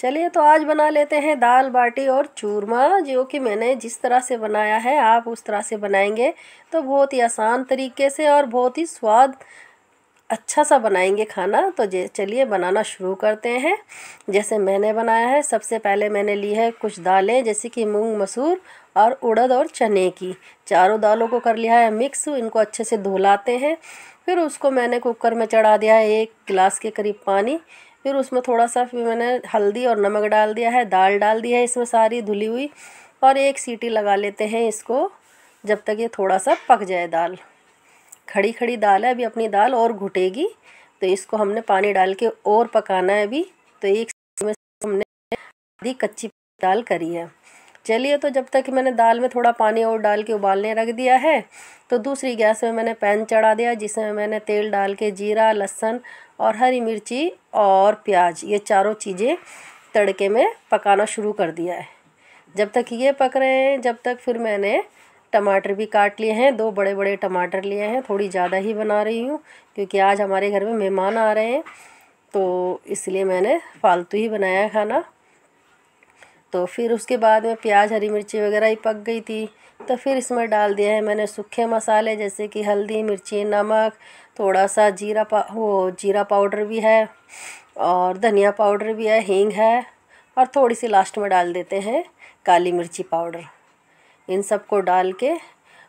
चलिए तो आज बना लेते हैं दाल बाटी और चूरमा जो कि मैंने जिस तरह से बनाया है आप उस तरह से बनाएंगे तो बहुत ही आसान तरीके से और बहुत ही स्वाद अच्छा सा बनाएंगे खाना तो चलिए बनाना शुरू करते हैं जैसे मैंने बनाया है सबसे पहले मैंने ली है कुछ दालें जैसे कि मूंग मसूर और उड़द और चने की चारों दालों को कर लिया है मिक्स इनको अच्छे से धुलाते हैं फिर उसको मैंने कुकर में चढ़ा दिया है एक गिलास के करीब पानी फिर उसमें थोड़ा सा फिर मैंने हल्दी और नमक डाल दिया है दाल डाल दी है इसमें सारी धुली हुई और एक सीटी लगा लेते हैं इसको जब तक ये थोड़ा सा पक जाए दाल खड़ी खड़ी दाल है अभी अपनी दाल और घुटेगी तो इसको हमने पानी डाल के और पकाना है अभी तो एक में हमने आधी कच्ची दाल करी है चलिए तो जब तक मैंने दाल में थोड़ा पानी और डाल के उबालने रख दिया है तो दूसरी गैस में मैंने पैन चढ़ा दिया जिसमें मैंने तेल डाल के जीरा लहसन और हरी मिर्ची और प्याज ये चारों चीज़ें तड़के में पकाना शुरू कर दिया है जब तक ये पक रहे हैं जब तक फिर मैंने टमाटर भी काट लिए हैं दो बड़े बड़े टमाटर लिए हैं थोड़ी ज़्यादा ही बना रही हूँ क्योंकि आज हमारे घर में मेहमान आ रहे हैं तो इसलिए मैंने फालतू ही बनाया खाना तो फिर उसके बाद में प्याज हरी मिर्ची वगैरह ही पक गई थी तो फिर इसमें डाल दिया है मैंने सूखे मसाले जैसे कि हल्दी मिर्ची नमक थोड़ा सा जीरा पा वो जीरा पाउडर भी है और धनिया पाउडर भी है हींग है और थोड़ी सी लास्ट में डाल देते हैं काली मिर्ची पाउडर इन सब को डाल के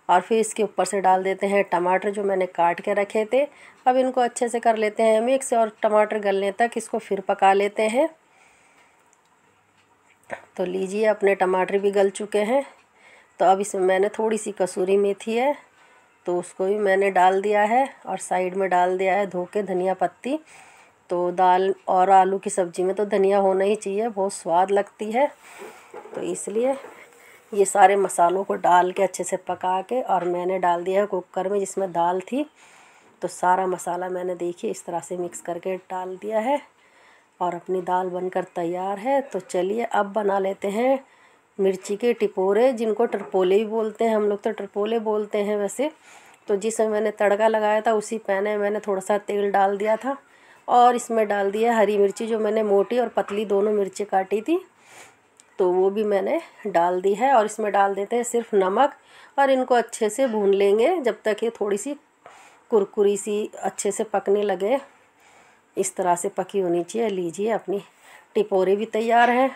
और फिर इसके ऊपर से डाल देते हैं टमाटर जो मैंने काट के रखे थे अब इनको अच्छे से कर लेते हैं मिक्स और टमाटर गलने तक इसको फिर पका लेते हैं तो लीजिए अपने टमाटर भी गल चुके हैं तो अब इसमें मैंने थोड़ी सी कसूरी मेथी है तो उसको भी मैंने डाल दिया है और साइड में डाल दिया है धो के धनिया पत्ती तो दाल और आलू की सब्ज़ी में तो धनिया होना ही चाहिए बहुत स्वाद लगती है तो इसलिए ये सारे मसालों को डाल के अच्छे से पका के और मैंने डाल दिया है कुकर में जिसमें दाल थी तो सारा मसाला मैंने देखिए इस तरह से मिक्स करके डाल दिया है और अपनी दाल बनकर तैयार है तो चलिए अब बना लेते हैं मिर्ची के टिपोरे जिनको टरपोले भी बोलते हैं हम लोग तो टरपोले बोलते हैं वैसे तो जिसमें मैंने तड़का लगाया था उसी पैन में मैंने थोड़ा सा तेल डाल दिया था और इसमें डाल दिया हरी मिर्ची जो मैंने मोटी और पतली दोनों मिर्ची काटी थी तो वो भी मैंने डाल दी है और इसमें डाल देते हैं सिर्फ नमक और इनको अच्छे से भून लेंगे जब तक ये थोड़ी सी कुरकुरी सी अच्छे से पकने लगे इस तरह से पकी होनी चाहिए लीजिए अपनी टिपोरे भी तैयार है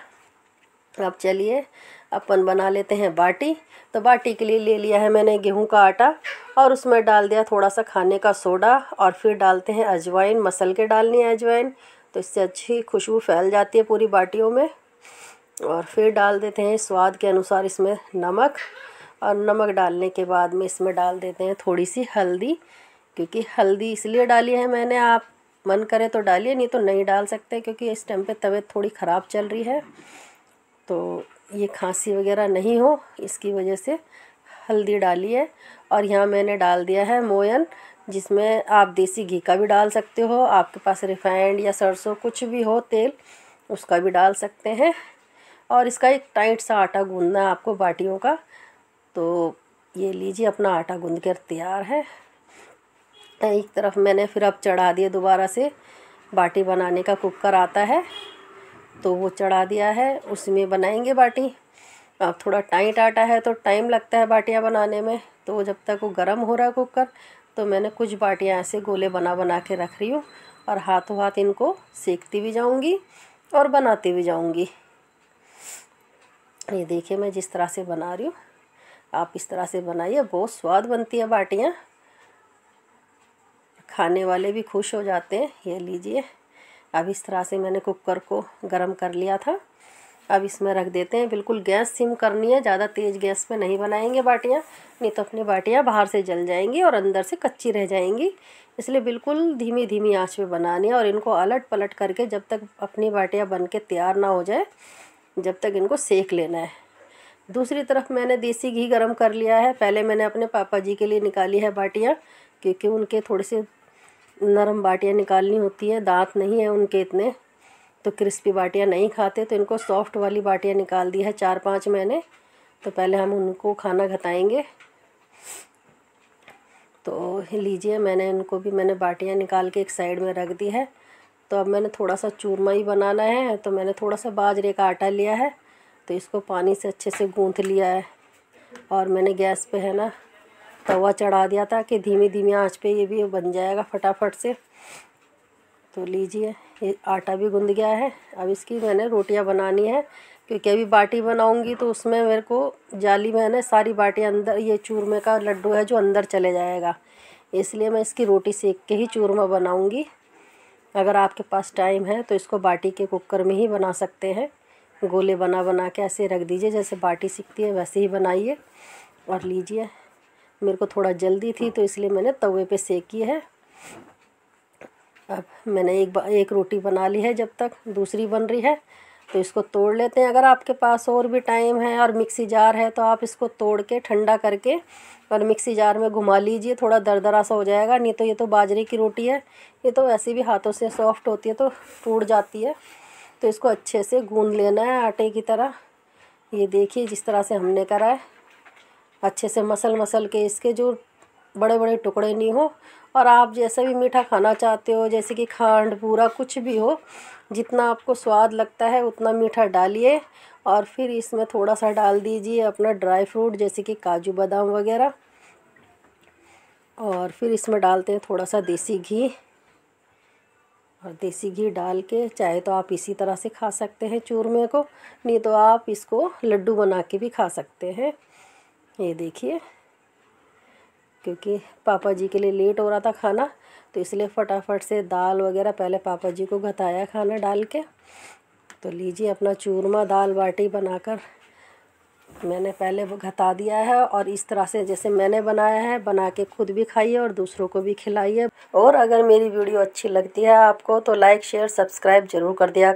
अब चलिए अपन बना लेते हैं बाटी तो बाटी के लिए ले लिया है मैंने गेहूं का आटा और उसमें डाल दिया थोड़ा सा खाने का सोडा और फिर डालते हैं अजवाइन मसल के डालनी है अजवाइन तो इससे अच्छी खुशबू फैल जाती है पूरी बाटियों में और फिर डाल देते हैं स्वाद के अनुसार इसमें नमक और नमक डालने के बाद में इसमें डाल देते हैं थोड़ी सी हल्दी क्योंकि हल्दी इसलिए डाली है मैंने आप मन करे तो डालिए नहीं तो नहीं डाल सकते क्योंकि इस टाइम पे तबीयत थोड़ी ख़राब चल रही है तो ये खांसी वगैरह नहीं हो इसकी वजह से हल्दी डालिए और यहाँ मैंने डाल दिया है मोयन जिसमें आप देसी घी का भी डाल सकते हो आपके पास रिफाइंड या सरसों कुछ भी हो तेल उसका भी डाल सकते हैं और इसका एक टाइट सा आटा गूंदना है आपको बाटियों का तो ये लीजिए अपना आटा गूंद कर तैयार है एक तरफ मैंने फिर अब चढ़ा दिया दोबारा से बाटी बनाने का कुकर आता है तो वो चढ़ा दिया है उसमें बनाएंगे बाटी अब थोड़ा टाइट आटा है तो टाइम लगता है बाटियाँ बनाने में तो जब तक वो गर्म हो रहा है कुकर तो मैंने कुछ बाटियाँ ऐसे गोले बना बना के रख रही हूँ और हाथों हाथ इनको सेकती भी जाऊँगी और बनाती भी जाऊँगी ये देखिए मैं जिस तरह से बना रही हूँ आप इस तरह से बनाइए बहुत स्वाद बनती है बाटियाँ खाने वाले भी खुश हो जाते हैं ये लीजिए अब इस तरह से मैंने कुकर को गर्म कर लिया था अब इसमें रख देते हैं बिल्कुल गैस सिम करनी है ज़्यादा तेज़ गैस पे नहीं बनाएंगे बाटियाँ नहीं तो अपनी बाटियाँ बाहर से जल जाएंगी और अंदर से कच्ची रह जाएंगी इसलिए बिल्कुल धीमी धीमी आंच पे बनानी है और इनको अलट पलट करके जब तक अपनी बाटियाँ बन के तैयार ना हो जाए जब तक इनको सेक लेना है दूसरी तरफ मैंने देसी घी गर्म कर लिया है पहले मैंने अपने पापा जी के लिए निकाली है बाटियाँ क्योंकि उनके थोड़े से नरम बाटियाँ निकालनी होती है दांत नहीं है उनके इतने तो क्रिस्पी बाटियाँ नहीं खाते तो इनको सॉफ्ट वाली बाटियाँ निकाल दी है चार पाँच मैंने तो पहले हम उनको खाना घटाएँगे तो लीजिए मैंने इनको भी मैंने बाटियाँ निकाल के एक साइड में रख दी है तो अब मैंने थोड़ा सा चूरमा ही बनाना है तो मैंने थोड़ा सा बाजरे का आटा लिया है तो इसको पानी से अच्छे से गूँथ लिया है और मैंने गैस पे है ना तवा चढ़ा दिया था कि धीमे धीमे आंच पे ये भी बन जाएगा फटाफट से तो लीजिए ये आटा भी गूँध गया है अब इसकी मैंने रोटियां बनानी है क्योंकि अभी बाटी बनाऊंगी तो उसमें मेरे को जाली मैंने सारी बाटी अंदर ये चूरमे का लड्डू है जो अंदर चले जाएगा इसलिए मैं इसकी रोटी सेक के ही चूरमा बनाऊंगी अगर आपके पास टाइम है तो इसको बाटी के कुकर में ही बना सकते हैं गोले बना बना के ऐसे रख दीजिए जैसे बाटी सीखती है वैसे ही बनाइए और लीजिए मेरे को थोड़ा जल्दी थी तो इसलिए मैंने तवे पे सेकी है अब मैंने एक एक रोटी बना ली है जब तक दूसरी बन रही है तो इसको तोड़ लेते हैं अगर आपके पास और भी टाइम है और मिक्सी जार है तो आप इसको तोड़ के ठंडा करके और मिक्सी जार में घुमा लीजिए थोड़ा दरदरा सा हो जाएगा नहीं तो ये तो बाजरे की रोटी है ये तो वैसे भी हाथों से सॉफ्ट होती है तो टूट जाती है तो इसको अच्छे से गूंद लेना है आटे की तरह ये देखिए जिस तरह से हमने करा है अच्छे से मसल मसल के इसके जो बड़े बड़े टुकड़े नहीं हो और आप जैसा भी मीठा खाना चाहते हो जैसे कि खांड पूरा कुछ भी हो जितना आपको स्वाद लगता है उतना मीठा डालिए और फिर इसमें थोड़ा सा डाल दीजिए अपना ड्राई फ्रूट जैसे कि काजू बादाम वगैरह और फिर इसमें डालते हैं थोड़ा सा देसी घी और देसी घी डाल के चाहे तो आप इसी तरह से खा सकते हैं चूरमे को नहीं तो आप इसको लड्डू बना के भी खा सकते हैं ये देखिए क्योंकि पापा जी के लिए लेट हो रहा था खाना तो इसलिए फटाफट से दाल वगैरह पहले पापा जी को घताया खाना डाल के तो लीजिए अपना चूरमा दाल बाटी बनाकर मैंने पहले वो घता दिया है और इस तरह से जैसे मैंने बनाया है बना के खुद भी खाइए और दूसरों को भी खिलाइए और अगर मेरी वीडियो अच्छी लगती है आपको तो लाइक शेयर सब्सक्राइब जरूर कर दिया